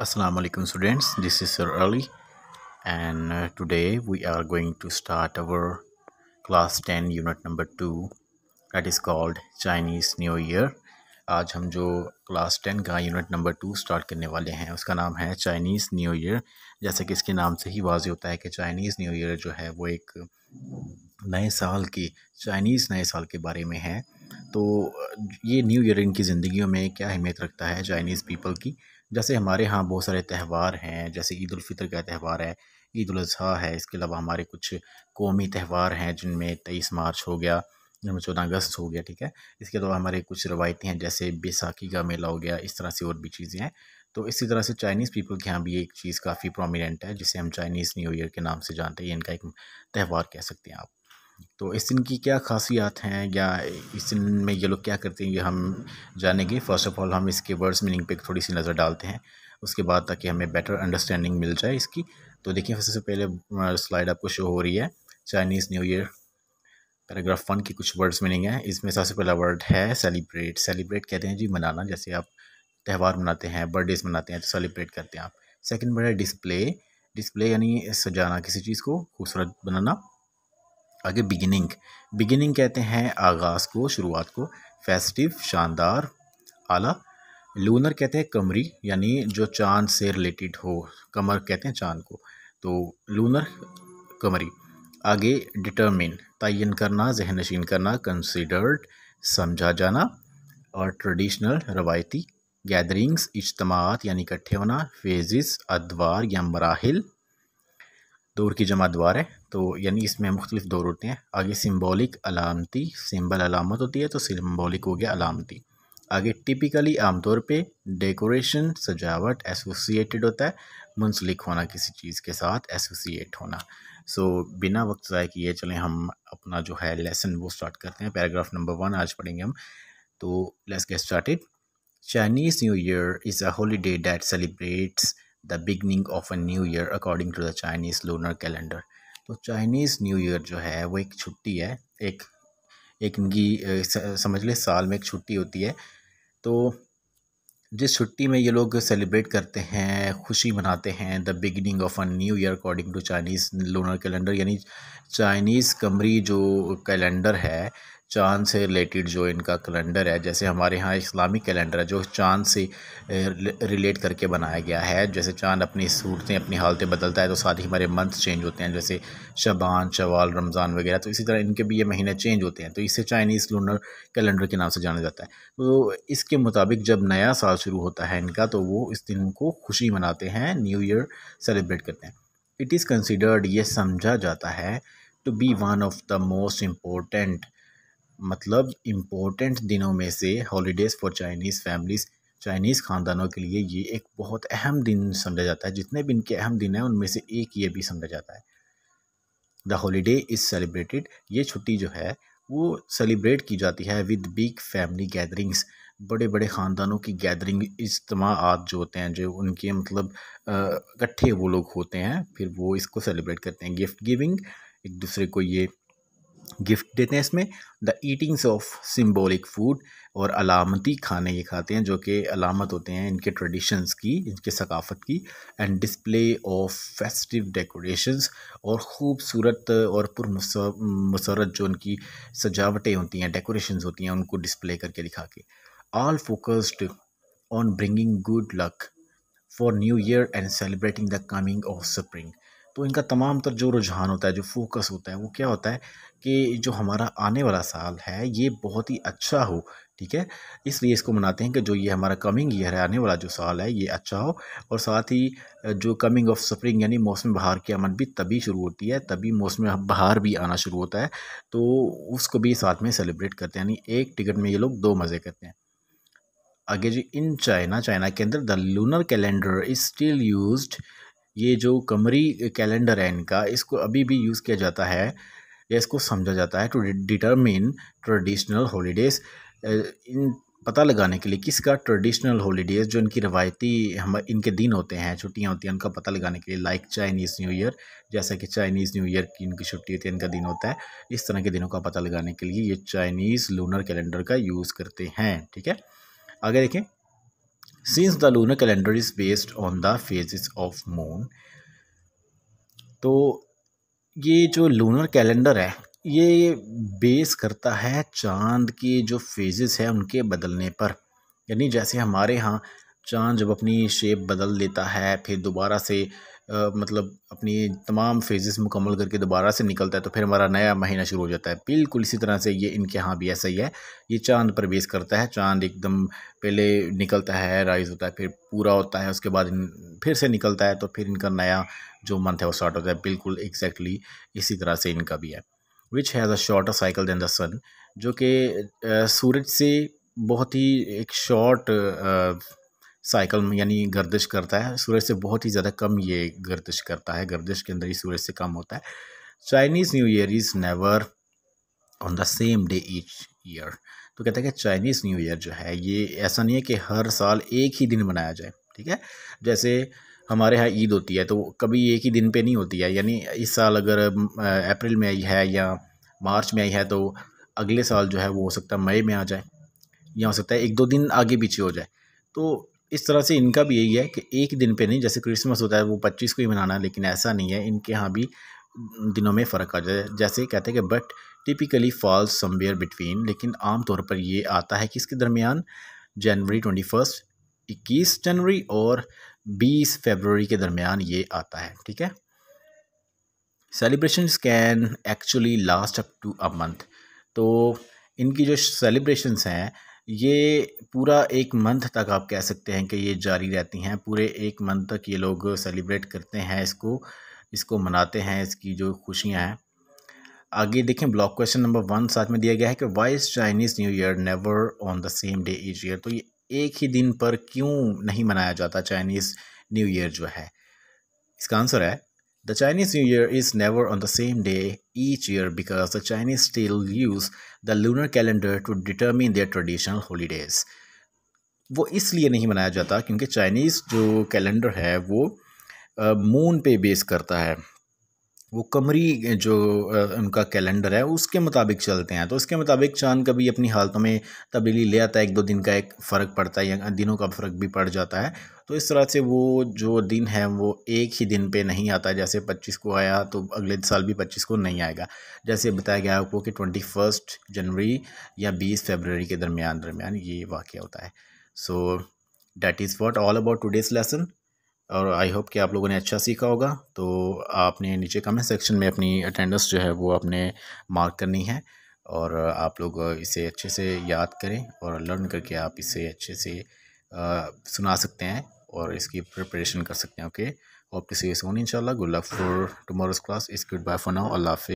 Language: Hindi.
assalamu alaikum students this is sir ali and uh, today we are going to start our class 10 unit number 2 that is called chinese new year aaj hum jo class 10 ka unit number 2 start karne wale hain uska naam hai chinese new year jaisa ki iske naam se hi वाजी hota hai ki chinese new year jo hai wo ek नए साल की चाइनीज़ नए साल के बारे में है तो ये न्यू ईयर इनकी ज़िंदगियों में क्या अहमियत रखता है चाइनीज़ पीपल की जैसे हमारे यहाँ बहुत सारे त्यौहार हैं जैसे ईद फ़ितर का त्यौहार है ईद अजहा है इसके अलावा हमारे कुछ कौमी त्यौहार हैं जिनमें तेईस मार्च हो गया जिनमें चौदह अगस्त हो गया ठीक है इसके अलावा हमारे कुछ रवायतें हैं जैसे बैसाखी का मेला हो गया इस तरह से और भी चीज़ें हैं तो इसी तरह से चाइनीज़ पीपल के यहाँ भी एक चीज़ काफ़ी प्रोमिनेंट है जिसे हम चाइनीज़ न्यू ईयर के नाम से जानते हैं इनका एक त्यौहार कह सकते हैं आप तो इस दिन की क्या ख़ासियत हैं या इस दिन में ये लोग क्या करते हैं ये हम जानेंगे फ़र्स्ट ऑफ़ ऑल हम इसके वर्ड्स मीनिंग पे थोड़ी सी नज़र डालते हैं उसके बाद ताकि हमें बेटर अंडरस्टैंडिंग मिल जाए इसकी तो देखिए सबसे पहले स्लाइड आपको शो हो रही है Chinese new year paragraph one की कुछ वर्ड्स मीनिंग है इसमें सबसे पहला वर्ड है सेलिब्रेट सेलिब्रेट कहते हैं जी मनाना जैसे आप त्यौहार मनाते हैं बर्थडेज मनाते हैं तो सेलिब्रेट करते हैं आप सेकेंड वर्ड है डिस्प्ले डिस्प्ले यानी सजाना किसी चीज़ को खूबसूरत बनाना आगे बिगिनिंग बिगिनिंग कहते हैं आगाज़ को शुरुआत को फेस्टिव शानदार आला लूनर कहते हैं कमरी यानी जो चांद से रिलेटेड हो कमर कहते हैं चांद को तो लूनर कमरी आगे डिटर्मिन तयन करना जहन नशीन करना कंसिडर्ड समझा जाना और ट्रेडिशनल रवायती गैदरिंग्स इजतमात यानी इकट्ठे होना फेजिस अदवार या मराहल दौर की जमा द्वार है तो यानी इसमें मुख्तलिफ दौर होते हैं आगे सिम्बोलिक अलामती सिम्बल अलामत होती है तो सिम्बोलिक हो गया अलामती आगे टिपिकली आमतौर पे डेकोरेशन सजावट एसोसिएटेड होता है मुंसलिक होना किसी चीज़ के साथ एसोसिएट होना सो so, बिना वक्त ज़ाय किए चलें हम अपना जो है लेसन वो स्टार्ट करते हैं पैराग्राफ नंबर वन आज पढ़ेंगे हम तो let's get started Chinese new year is a holiday that celebrates the beginning of a new year according to the Chinese lunar calendar तो चाइनीज़ न्यू ईयर जो है वो एक छुट्टी है एक एक इनकी समझ ले साल में एक छुट्टी होती है तो जिस छुट्टी में ये लोग सेलिब्रेट करते हैं खुशी मनाते हैं the beginning of a new year according to Chinese lunar calendar यानी चाइनीज़ कमरी जो कैलेंडर है चांद से रिलेटेड जो इनका कैलेंडर है जैसे हमारे यहाँ इस्लामिक कैलेंडर है जो चांद से रिलेट करके बनाया गया है जैसे चांद अपनी सूरतें अपनी हालतें बदलता है तो साथ ही हमारे मंथ चेंज होते हैं जैसे शबान शवाल रमज़ान वगैरह तो इसी तरह इनके भी ये महीने चेंज होते हैं तो इसे चाइनीज़ लूनर कैलेंडर के नाम से जाना जाता है तो इसके मुताबिक जब नया साल शुरू होता है इनका तो वो इस दिन को खुशी मनाते हैं न्यू ईयर सेलिब्रेट करते हैं इट इज़ कंसिडर्ड ये समझा जाता है to be one of the most important मतलब इम्पोर्टेंट दिनों में से holidays for Chinese families Chinese ख़ानदानों के लिए ये एक बहुत अहम दिन समझा जाता है जितने भी इनके अहम दिन हैं उनमें से एक ये भी समझा जाता है द हॉलीडे इज़ सेलिब्रेटेड ये छुट्टी जो है वो सेलिब्रेट की जाती है विद बिग फैमिली गैदरिंग्स बड़े बड़े ख़ानदानों की गैदरिंग इज्तम जो होते हैं जो उनके मतलब इकट्ठे वो लोग होते हैं फिर वो इसको सेलिब्रेट करते हैं गिफ्ट गिविंग एक दूसरे को ये गिफ्ट देते हैं इसमें the eatings of symbolic food और अलामती खाने ये खाते हैं जो कि अलामत होते हैं इनके ट्रेडिशंस की इनके सकाफत की and display of festive decorations और ख़ूबसूरत और पुरमसरत जो उनकी सजावटें होती हैं डेकोरेशंस होती हैं उनको डिस्प्ले करके दिखा के all focused on bringing good luck for new year and celebrating the coming of spring तो इनका तमाम तर जो रुझान होता है जो फोकस होता है वो क्या होता है कि जो हमारा आने वाला साल है ये बहुत ही अच्छा हो ठीक है इसलिए इसको मनाते हैं कि जो ये हमारा कमिंग ईयर है आने वाला जो साल है ये अच्छा हो और साथ ही जो कमिंग ऑफ स्प्रिंग यानी मौसम बहार की अमन भी तभी शुरू होती है तभी मौसम बहार भी आना शुरू होता है तो उसको भी साथ में सेलिब्रेट करते हैं यानी एक टिकट में ये लोग दो मज़े करते हैं आगे जी इन चाइना चाइना के अंदर the lunar calendar is still use ये जो कमरी कैलेंडर है इनका इसको अभी भी यूज़ किया जाता है या इसको समझा जाता है to determine traditional holidays in पता लगाने के लिए किसका ट्रेडिशनल हॉलीडेज़ जो इनकी रवायती हम इनके दिन होते हैं छुट्टियाँ होती हैं उनका पता लगाने के लिए लाइक चाइनीज़ न्यू ईयर जैसा कि चाइनीज़ न्यू ईयर की इनकी छुट्टी होती है इनका दिन होता है इस तरह के दिनों का पता लगाने के लिए ये चाइनीज़ लूनर कैलेंडर का यूज़ करते हैं ठीक है आगे देखें since the lunar calendar is based on the phases of moon तो ये जो लूनर कैलेंडर है ये बेस करता है चांद के जो फेजेस हैं उनके बदलने पर यानी जैसे हमारे यहाँ चांद जब अपनी शेप बदल लेता है फिर दोबारा से आ, मतलब अपनी तमाम फेजेस मुकम्मल करके दोबारा से निकलता है तो फिर हमारा नया महीना शुरू हो जाता है बिल्कुल इसी तरह से ये इनके यहाँ भी ऐसा ही है ये चांद पर बेस करता है चांद एकदम पहले निकलता है राइज़ होता है फिर पूरा होता है उसके बाद फिर से निकलता है तो फिर इनका नया जो मंथ है वो स्टार्ट होता है बिल्कुल एग्जैक्टली इसी तरह से इनका भी है which has a shorter cycle than the sun जो कि सूरज से बहुत ही एक शॉर्ट साइकिल में यानी गर्दिश करता है सूरज से बहुत ही ज़्यादा कम ये गर्दिश करता है गर्दिश के अंदर ही सूरज से कम होता है Chinese new year is never on the same day each year तो कहते हैं कि चाइनीज़ न्यू ईयर जो है ये ऐसा नहीं है कि हर साल एक ही दिन मनाया जाए ठीक है जैसे हमारे यहाँ ईद होती है तो कभी एक ही दिन पे नहीं होती है यानी इस साल अगर अप्रैल में आई है या मार्च में आई है तो अगले साल जो है वो हो सकता है मई में आ जाए या हो सकता है एक दो दिन आगे पीछे हो जाए तो इस तरह से इनका भी यही है कि एक दिन पे नहीं जैसे क्रिसमस होता है वो पच्चीस को ही मनाना लेकिन ऐसा नहीं है इनके यहाँ भी दिनों में फ़र्क आ जाए जैसे कहते हैं कि but typically falls somewhere between लेकिन आम तौर पर ये आता है कि इसके दरमियान जनवरी ट्वेंटी फर्स्ट इक्कीस जनवरी और बीस फेबररी के दरमियान ये आता है ठीक है celebration can actually last up to a month तो इनकी जो सेलिब्रेशंस हैं ये पूरा एक मंथ तक आप कह सकते हैं कि ये जारी रहती हैं पूरे एक मंथ तक ये लोग सेलिब्रेट करते हैं इसको इसको मनाते हैं इसकी जो खुशियाँ हैं आगे देखें ब्लॉक क्वेश्चन नंबर वन साथ में दिया गया है कि why's Chinese new year never on the same day each year तो ये एक ही दिन पर क्यों नहीं मनाया जाता चाइनीज़ न्यू ईयर जो है इसका आंसर है The Chinese New Year is never on the same day each year because the Chinese still use the lunar calendar to determine their traditional holidays. वो इसलिए नहीं मनाया जाता क्योंकि चाइनीज़ जो कैलेंडर है वो मून पे बेस करता है वो कमरी जो उनका कैलेंडर है उसके मुताबिक चलते हैं तो उसके मुताबिक चांद कभी अपनी हालतों में तब्दीली ले आता है एक दो दिन का एक फ़र्क पड़ता है या दिनों का फ़र्क भी पड़ जाता है तो इस तरह से वो जो दिन है वो एक ही दिन पे नहीं आता जैसे पच्चीस को आया तो अगले साल भी पच्चीस को नहीं आएगा जैसे बताया गया आपको कि ट्वेंटी फर्स्ट जनवरी या बीस फरवरी के दरमियान दरमियान ये वाक़ होता है so that is what all about today's lesson और आई होप कि आप लोगों ने अच्छा सीखा होगा तो आपने नीचे कमेंट सेक्शन में अपनी अटेंडेंस जो है वो आपने मार्क करनी है और आप लोग इसे अच्छे से याद करें और लर्न करके आप इसे अच्छे से आ, सुना सकते हैं और इसकी प्रिपरेशन कर सकते हैं ओके होप कि सी यू सून इंशाल्लाह good luck for tomorrow's class is goodbye for now अल्लाह हाफिज़